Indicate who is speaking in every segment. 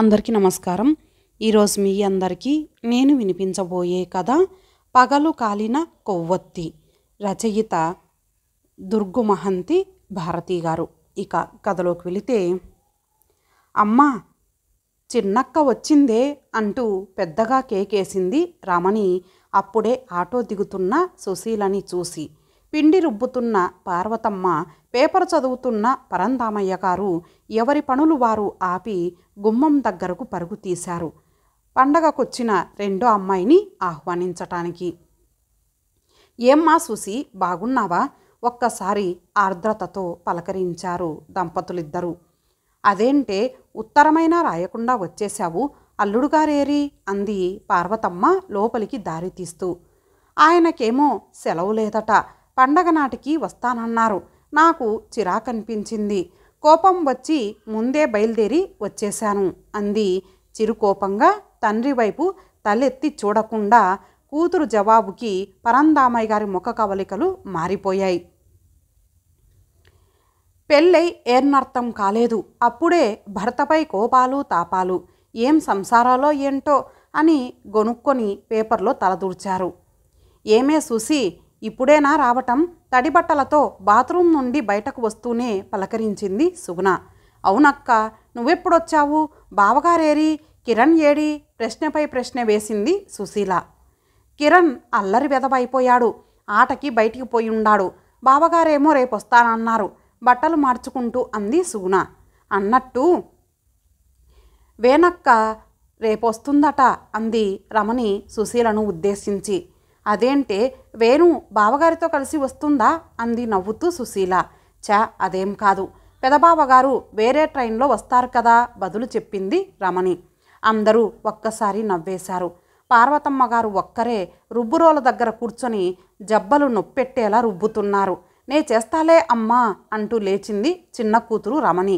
Speaker 1: అందరికీ నమస్కారం ఈరోజు మీ అందరికీ నేను వినిపించబోయే కథ పగలు కాలిన కొవ్వొత్తి రచయిత దుర్గు మహంతి భారతి గారు ఇక కథలోకి వెళితే అమ్మ చిన్నక్క వచ్చిందే అంటూ పెద్దగా కేకేసింది రమణి అప్పుడే ఆటో దిగుతున్న సుశీలని చూసి పిండి రుబ్బుతున్న పార్వతమ్మ పేపర్ చదువుతున్న పరంధామయ్య గారు ఎవరి పనులు వారు ఆపి గుమ్మం దగ్గరకు పరుగు తీశారు పండగకొచ్చిన రెండో అమ్మాయిని ఆహ్వానించటానికి ఏమ్మా చూసి బాగున్నావా ఒక్కసారి ఆర్ద్రతతో పలకరించారు దంపతులిద్దరూ అదేంటే ఉత్తరమైన రాయకుండా వచ్చేశావు అల్లుడుగారేరి అంది పార్వతమ్మ లోపలికి దారి తీస్తూ ఆయనకేమో సెలవు లేదట పండగ నాటికి వస్తానన్నారు నాకు చిరాకనిపించింది కోపం వచ్చి ముందే బయలుదేరి వచ్చేశాను అంది చిరుకోపంగా తండ్రి వైపు తలెత్తి చూడకుండా కూతురు జవాబుకి పరందామయ్య గారి ముఖ కవలికలు మారిపోయాయి పెళ్ళై ఏర్నర్థం కాలేదు అప్పుడే భర్తపై కోపాలు తాపాలు ఏం సంసారాలో ఏంటో అని గొనుక్కొని పేపర్లో తలదూర్చారు ఏమే చూసి ఇప్పుడేనా రావటం తడిబట్టలతో బాత్రూమ్ నుండి బయటకు వస్తూనే పలకరించింది సుగుణ అవునక్క నువ్వెప్పుడొచ్చావు బావగారేరి కిరణ్ ఏడి ప్రశ్నపై ప్రశ్న వేసింది సుశీల కిరణ్ అల్లరి వెదవైపోయాడు ఆటకి బయటికి పోయి ఉండాడు బావగారేమో రేపొస్తానన్నారు బట్టలు మార్చుకుంటూ అంది సుగుణ అన్నట్టు వేనక్క రేపొస్తుందట అంది రమణి సుశీలను ఉద్దేశించి అదేంటే వేణు బావగారితో కలిసి వస్తుందా అంది నవ్వుతూ సుశీల చా అదేం కాదు పెదబావగారు వేరే ట్రైన్లో వస్తారు కదా బదులు చెప్పింది రమణి అందరూ ఒక్కసారి నవ్వేశారు పార్వతమ్మ గారు ఒక్కరే రుబ్బురోల దగ్గర కూర్చొని జబ్బలు నొప్పెట్టేలా రుబ్బుతున్నారు నే చేస్తాలే అమ్మా అంటూ లేచింది చిన్న కూతురు రమణి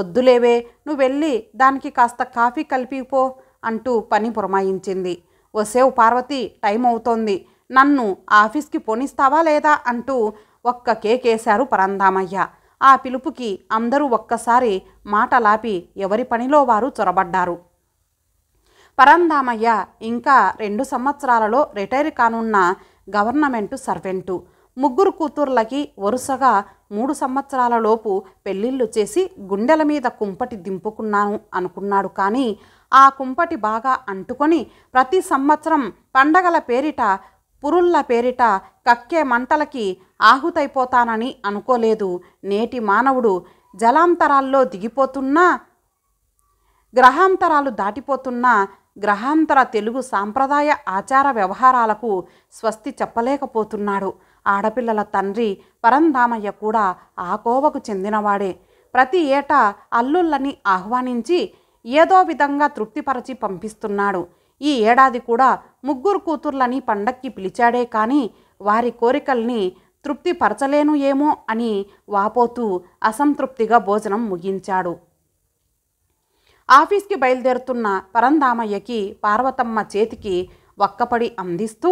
Speaker 1: వద్దులేవే నువ్వు వెళ్ళి దానికి కాస్త కాఫీ కలిపిపో అంటూ పని పురమాయించింది వసేవ్ పార్వతి టైం అవుతోంది నన్ను ఆఫీస్కి పోనిస్తావా లేదా అంటూ ఒక్క కేకేశారు పరంధామయ్య ఆ పిలుపుకి అందరూ ఒక్కసారి మాటలాపి ఎవరి పనిలో వారు చొరబడ్డారు పరంధామయ్య ఇంకా రెండు సంవత్సరాలలో రిటైర్ కానున్న గవర్నమెంటు సర్వెంటు ముగ్గురు కూతుర్లకి వరుసగా మూడు సంవత్సరాలలోపు పెళ్ళిళ్ళు చేసి గుండెల మీద కుంపటి దింపుకున్నాను అనుకున్నాడు కానీ ఆ కుంపటి బాగా అంటుకొని ప్రతి సంవత్సరం పండగల పేరిట పురుళ్ళ పేరిట కక్కే మంటలకి ఆహుతైపోతానని అనుకోలేదు నేటి మానవుడు జలాంతరాల్లో దిగిపోతున్నా గ్రహాంతరాలు దాటిపోతున్నా గ్రహాంతర తెలుగు సాంప్రదాయ ఆచార వ్యవహారాలకు స్వస్తి చెప్పలేకపోతున్నాడు ఆడపిల్లల తండ్రి పరంధామయ్య కూడా ఆ కోవకు చెందినవాడే ప్రతి ఏటా అల్లుళ్ళని ఆహ్వానించి ఏదో విధంగా తృప్తిపరచి పంపిస్తున్నాడు ఈ ఏడాది కూడా ముగ్గురు కూతుర్లని పండక్కి పిలిచాడే కానీ వారి కోరికల్ని తృప్తిపరచలేను ఏమో అని వాపోతూ అసంతృప్తిగా భోజనం ముగించాడు ఆఫీస్కి బయలుదేరుతున్న పరందామయ్యకి పార్వతమ్మ చేతికి వక్కపడి అందిస్తూ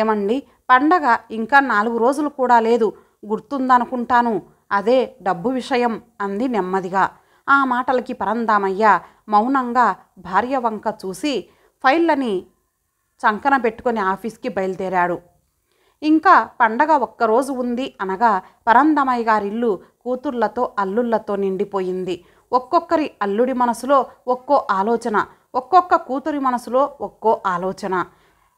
Speaker 1: ఏమండి పండగ ఇంకా నాలుగు రోజులు కూడా లేదు గుర్తుందనుకుంటాను అదే డబ్బు విషయం అంది నెమ్మదిగా ఆ మాటలకి పరందామయ్య మౌనంగా భార్య వంక చూసి ఫైళ్ళని చంకన పెట్టుకొని ఆఫీస్కి బయలుదేరాడు ఇంకా పండగ ఒక్కరోజు ఉంది అనగా పరందమయ్య గారిల్లు కూతుర్లతో అల్లుళ్లతో నిండిపోయింది ఒక్కొక్కరి అల్లుడి మనసులో ఒక్కో ఆలోచన ఒక్కొక్క కూతురి మనసులో ఒక్కో ఆలోచన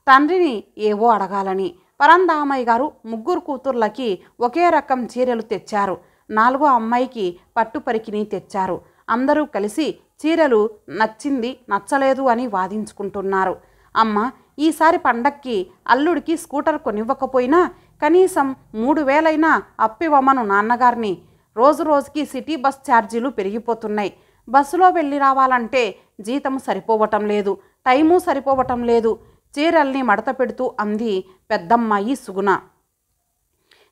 Speaker 1: తండ్రిని ఏవో అడగాలని పరందామయ్య గారు ముగ్గురు కూతుర్లకి ఒకే రకం చీరలు తెచ్చారు నాలుగో అమ్మాయికి పట్టు పరికిని తెచ్చారు అందరూ కలిసి చీరలు నచ్చింది నచ్చలేదు అని వాదించుకుంటున్నారు అమ్మ ఈసారి పండక్కి అల్లుడికి స్కూటర్ కొనివ్వకపోయినా కనీసం మూడు వేలైనా అప్పివమ్మను నాన్నగారిని రోజు రోజుకి సిటీ బస్ ఛార్జీలు పెరిగిపోతున్నాయి బస్సులో వెళ్ళి రావాలంటే జీతం సరిపోవటం లేదు టైము సరిపోవటం లేదు చీరల్ని మడత పెడుతూ అంది పెద్దమ్మాయి సుగుణ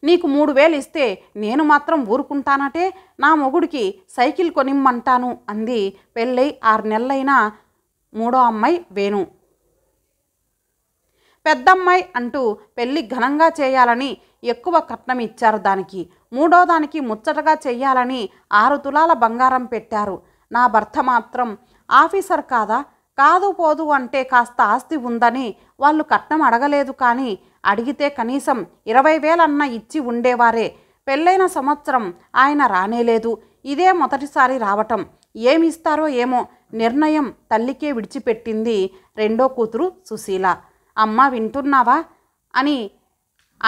Speaker 1: నీకు మూడు వేలు ఇస్తే నేను మాత్రం ఊరుకుంటానటే నా మొగుడికి సైకిల్ కొనిమ్మంటాను అంది పెళ్ళై ఆరు నెలలైన మూడో అమ్మాయి వేణు పెద్దమ్మాయి అంటూ పెళ్ళి ఘనంగా చేయాలని ఎక్కువ కట్నం ఇచ్చారు దానికి మూడో దానికి ముచ్చటగా చేయాలని ఆరు తులాల బంగారం పెట్టారు నా భర్త మాత్రం ఆఫీసర్ కాదా కాదు పోదు అంటే కాస్త ఆస్తి ఉందని వాళ్ళు కట్నం అడగలేదు కానీ అడిగితే కనీసం ఇరవై వేలన్నా ఇచ్చి ఉండేవారే పెళ్ళైన సంవత్సరం ఆయన రానేలేదు ఇదే మొదటిసారి రావటం ఏమిస్తారో ఏమో నిర్ణయం తల్లికే విడిచిపెట్టింది రెండో కూతురు సుశీల అమ్మ వింటున్నావా అని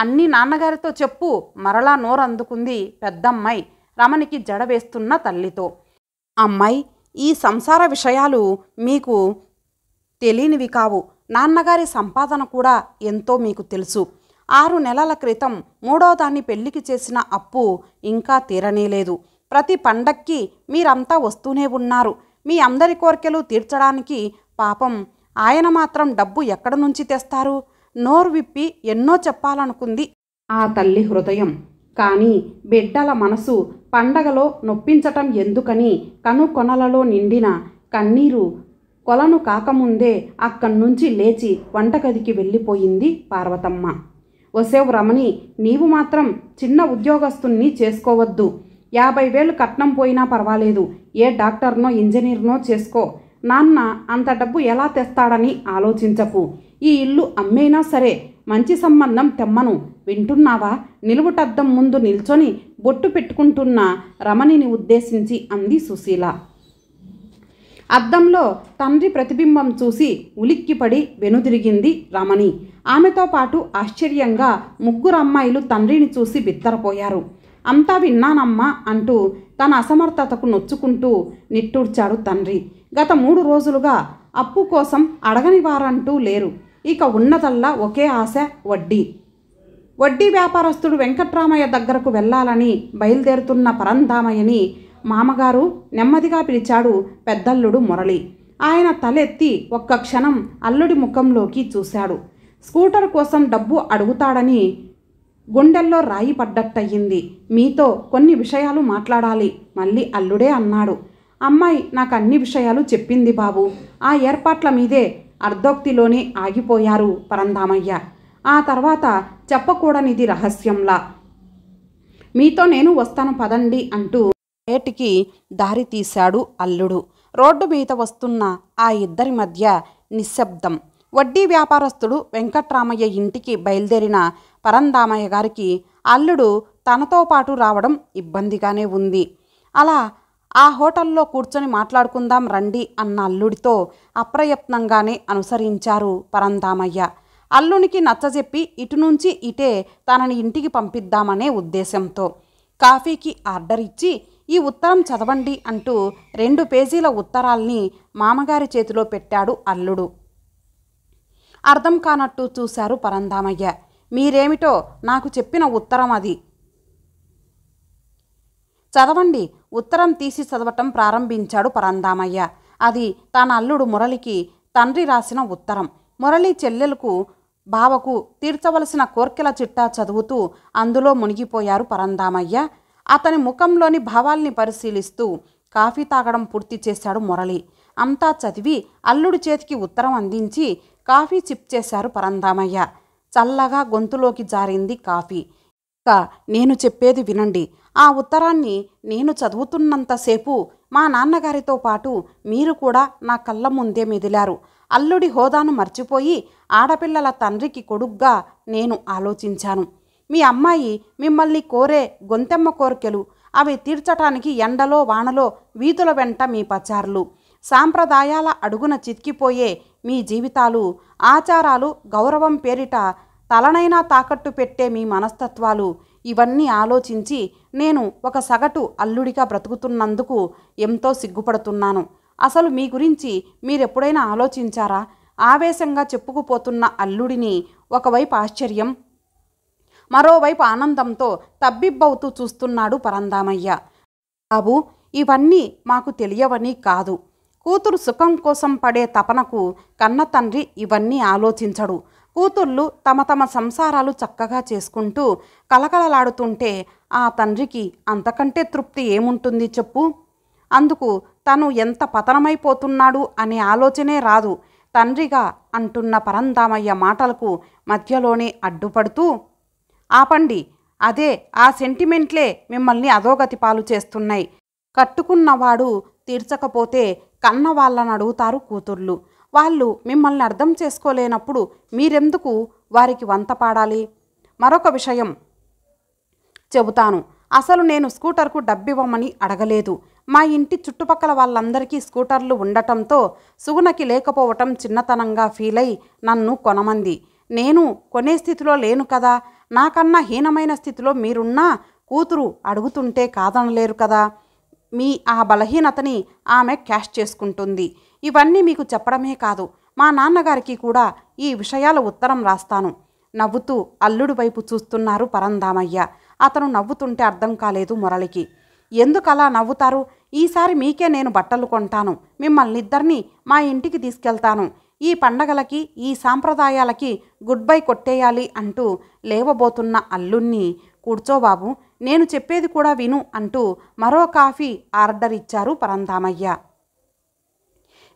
Speaker 1: అన్ని నాన్నగారితో చెప్పు మరలా నోరందుకుంది పెద్దమ్మాయి రమణికి జడ వేస్తున్న తల్లితో అమ్మాయి ఈ సంసార విషయాలు మీకు తెలియనివి కావు నాన్నగారి సంపాదన కూడా ఎంతో మీకు తెలుసు ఆరు నెలల క్రితం మూడో దాన్ని పెళ్లికి చేసిన అప్పు ఇంకా తీరనేలేదు ప్రతి పండక్కి మీరంతా వస్తూనే ఉన్నారు మీ అందరి కోరికలు తీర్చడానికి పాపం ఆయన మాత్రం డబ్బు ఎక్కడ నుంచి తెస్తారు నోరు విప్పి ఎన్నో చెప్పాలనుకుంది ఆ తల్లి హృదయం కానీ బిడ్డల మనసు పండగలో నొప్పించటం ఎందుకని కనుకొనలలో నిండిన కన్నీరు కొలను కాకముందే అక్కడి నుంచి లేచి వంటగదికి వెళ్ళిపోయింది పార్వతమ్మ ఒసేవ్ రమణి నీవు మాత్రం చిన్న ఉద్యోగస్తుణ్ణి చేసుకోవద్దు యాభై వేలు కట్నం పోయినా పర్వాలేదు ఏ డాక్టర్నో ఇంజనీర్నో చేసుకో నాన్న అంత డబ్బు ఎలా తెస్తాడని ఆలోచించకు ఈ ఇల్లు అమ్మైనా సరే మంచి సంబంధం తెమ్మను వింటున్నావా నిలువుటద్దం ముందు నిల్చొని బొట్టు పెట్టుకుంటున్న రమణిని ఉద్దేశించి అంది సుశీల అద్దంలో తండ్రి ప్రతిబింబం చూసి ఉలిక్కిపడి వెనుదిరిగింది రమణి ఆమెతో పాటు ఆశ్చర్యంగా ముగ్గురు అమ్మాయిలు తండ్రిని చూసి బిత్తరపోయారు అంతా విన్నానమ్మా అంటూ తన అసమర్థతకు నొచ్చుకుంటూ నిట్టూర్చాడు తండ్రి గత మూడు రోజులుగా అప్పు కోసం అడగని వారంటూ లేరు ఇక ఉన్నదల్లా ఒకే ఆశ వడ్డీ వడ్డీ వ్యాపారస్తుడు వెంకట్రామయ్య దగ్గరకు వెళ్ళాలని బయలుదేరుతున్న పరంధామయ్యని మామగారు నెమ్మదిగా పిలిచాడు పెద్దల్లుడు మురళి ఆయన తలెత్తి ఒక్క క్షణం అల్లుడి ముఖంలోకి చూశాడు స్కూటర్ కోసం డబ్బు అడుగుతాడని గుండెల్లో రాయి పడ్డట్టయింది మీతో కొన్ని విషయాలు మాట్లాడాలి మళ్ళీ అల్లుడే అన్నాడు అమ్మాయి నాకు అన్ని విషయాలు చెప్పింది బాబు ఆ ఏర్పాట్ల మీదే అర్ధోక్తిలోనే ఆగిపోయారు పరంధామయ్య ఆ తర్వాత చెప్పకూడనిది రహస్యంలా మీతో నేను వస్తాను పదండి అంటూ నేటికి దారి తీశాడు అల్లుడు రోడ్డు మీద వస్తున్న ఆ ఇద్దరి మధ్య నిశ్శబ్దం వడ్డీ వ్యాపారస్తుడు వెంకట్రామయ్య ఇంటికి బయలుదేరిన పరంధామయ్య గారికి అల్లుడు తనతో పాటు రావడం ఇబ్బందిగానే ఉంది అలా ఆ హోటల్లో కూర్చొని మాట్లాడుకుందాం రండి అన్న అల్లుడితో అప్రయత్నంగానే అనుసరించారు పరంధామయ్య అల్లునికి నచ్చజెప్పి ఇటు నుంచి ఇటే తనని ఇంటికి పంపిద్దామనే ఉద్దేశంతో కాఫీకి ఆర్డర్ ఇచ్చి ఈ ఉత్తరం చదవండి అంటూ రెండు పేజీల ఉత్తరాల్ని మామగారి చేతిలో పెట్టాడు అల్లుడు అర్థం కానట్టు చూశారు పరంధామయ్య మీరేమిటో నాకు చెప్పిన ఉత్తరం అది చదవండి ఉత్తరం తీసి చదవటం ప్రారంభించాడు పరందామయ్య అది తన అల్లుడు మురళికి తండ్రి రాసిన ఉత్తరం మురళి చెల్లెలకు బావకు తీర్చవలసిన కోర్కెల చిట్టా చదువుతూ అందులో మునిగిపోయారు పరందామయ్య అతని ముఖంలోని భావాల్ని పరిశీలిస్తూ కాఫీ తాగడం పూర్తి చేశాడు మురళి అంతా చదివి అల్లుడి చేతికి ఉత్తరం అందించి కాఫీ చిప్ చేశారు పరందామయ్య చల్లగా గొంతులోకి జారింది కాఫీ నేను చెప్పేది వినండి ఆ ఉత్తరాన్ని నేను చదువుతున్నంతసేపు మా నాన్నగారితో పాటు మీరు కూడా నా కళ్ళ ముందే మెదిలారు అల్లుడి హోదాను మర్చిపోయి ఆడపిల్లల తండ్రికి కొడుగ్గా నేను ఆలోచించాను మీ అమ్మాయి మిమ్మల్ని కోరే గొంతెమ్మ కోరికలు అవి తీర్చటానికి ఎండలో వానలో వీధుల వెంట మీ పచారులు సాంప్రదాయాల అడుగున చితికిపోయే మీ జీవితాలు ఆచారాలు గౌరవం పేరిట తలనైనా తాకట్టు పెట్టే మీ మనస్తత్వాలు ఇవన్నీ ఆలోచించి నేను ఒక సగటు అల్లుడిగా బ్రతుకుతున్నందుకు ఎంతో సిగ్గుపడుతున్నాను అసలు మీ గురించి మీరెప్పుడైనా ఆలోచించారా ఆవేశంగా చెప్పుకుపోతున్న అల్లుడిని ఒకవైపు ఆశ్చర్యం మరోవైపు ఆనందంతో తబ్బిబ్బవుతూ చూస్తున్నాడు పరందామయ్య బాబు ఇవన్నీ మాకు తెలియవని కాదు కూతురు సుఖం కోసం పడే తపనకు కన్న తండ్రి ఇవన్నీ ఆలోచించడు కూతుళ్ళు తమ తమ సంసారాలు చక్కగా చేసుకుంటూ కలకలలాడుతుంటే ఆ తండ్రికి అంతకంటే తృప్తి ఏముంటుంది చెప్పు అందుకు తను ఎంత పతనమైపోతున్నాడు అనే ఆలోచనే రాదు తండ్రిగా అంటున్న పరందామయ్య మాటలకు మధ్యలోనే అడ్డుపడుతూ ఆపండి అదే ఆ సెంటిమెంట్లే మిమ్మల్ని అధోగతి పాలు చేస్తున్నాయి కట్టుకున్నవాడు తీర్చకపోతే కన్న వాళ్ళని అడుగుతారు కూతుర్లు వాళ్ళు మిమ్మల్ని అర్థం చేసుకోలేనప్పుడు మీరెందుకు వారికి వంత పాడాలి మరొక విషయం చెబుతాను అసలు నేను స్కూటర్కు డబ్బివ్వమని అడగలేదు మా ఇంటి చుట్టుపక్కల వాళ్ళందరికీ స్కూటర్లు ఉండటంతో సుగుణకి లేకపోవటం చిన్నతనంగా ఫీల్ అయి నన్ను కొనమంది నేను కొనే స్థితిలో లేను కదా నాకన్నా హీనమైన స్థితిలో మీరున్నా కూతురు అడుగుతుంటే కాదనలేరు కదా మీ ఆ బలహీనతని ఆమె క్యాష్ చేసుకుంటుంది ఇవన్నీ మీకు చెప్పడమే కాదు మా నాన్నగారికి కూడా ఈ విషయాల ఉత్తరం రాస్తాను నవ్వుతూ అల్లుడు వైపు చూస్తున్నారు పరందామయ్య అతను నవ్వుతుంటే అర్థం కాలేదు మురళికి ఎందుకలా నవ్వుతారు ఈసారి మీకే నేను బట్టలు కొంటాను మిమ్మల్ని మిమ్మల్నిద్దరినీ మా ఇంటికి తీసుకెళ్తాను ఈ పండగలకి ఈ సాంప్రదాయాలకి గుడ్ బై కొట్టేయాలి అంటూ లేవబోతున్న అల్లుణ్ణి కూర్చోబాబు నేను చెప్పేది కూడా విను అంటూ మరో కాఫీ ఆర్డర్ ఇచ్చారు పరంధామయ్య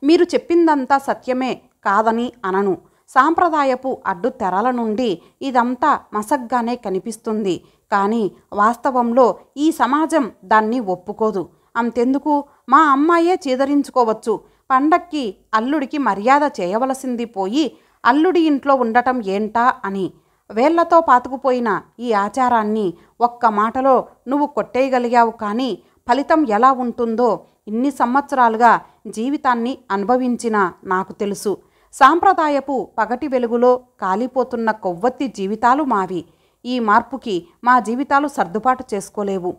Speaker 1: మీరు చెప్పిందంతా సత్యమే కాదని అనను సాంప్రదాయపు అడ్డు తెరల నుండి ఇదంతా మసగ్గానే కనిపిస్తుంది కానీ వాస్తవంలో ఈ సమాజం దాన్ని ఒప్పుకోదు అంతెందుకు మా అమ్మాయే చీదరించుకోవచ్చు పండక్కి అల్లుడికి మర్యాద చేయవలసింది పోయి అల్లుడి ఇంట్లో ఉండటం ఏంటా అని వేళ్లతో పాతుకుపోయిన ఈ ఆచారాన్ని ఒక్క మాటలో నువ్వు కొట్టేయగలిగావు కానీ ఫలితం ఎలా ఉంటుందో ఇన్ని సంవత్సరాలుగా జీవితాన్ని అనుభవించిన నాకు తెలుసు సాంప్రదాయపు పగటి వెలుగులో కాలిపోతున్న కొవ్వొత్తి జీవితాలు మావి ఈ మార్పుకి మా జీవితాలు సర్దుబాటు చేసుకోలేవు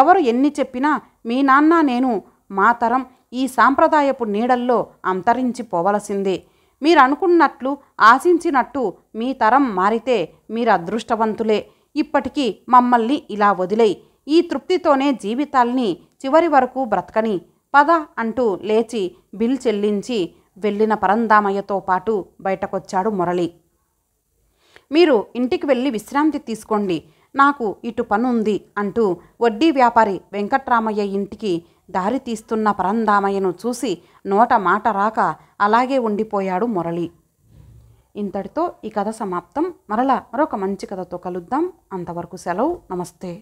Speaker 1: ఎవరు ఎన్ని చెప్పినా మీ నాన్న నేను మా తరం ఈ సాంప్రదాయపు నీడల్లో అంతరించిపోవలసిందే మీరు అనుకున్నట్లు ఆశించినట్టు మీ తరం మారితే మీరు అదృష్టవంతులే ఇప్పటికీ మమ్మల్ని ఇలా వదిలే ఈ తృప్తితోనే జీవితాల్ని చివరి వరకు బ్రతకని పద అంటూ లేచి బిల్ చెల్లించి వెళ్ళిన పరందామయ్యతో పాటు బయటకొచ్చాడు మురళి మీరు ఇంటికి వెళ్ళి విశ్రాంతి తీసుకోండి నాకు ఇటు పనుంది అంటూ వడ్డీ వ్యాపారి వెంకట్రామయ్య ఇంటికి దారి తీస్తున్న పరందామయ్యను చూసి నోట మాట రాక అలాగే ఉండిపోయాడు మురళి ఇంతటితో ఈ కథ సమాప్తం మరలా మరొక మంచి కథతో కలుద్దాం అంతవరకు సెలవు నమస్తే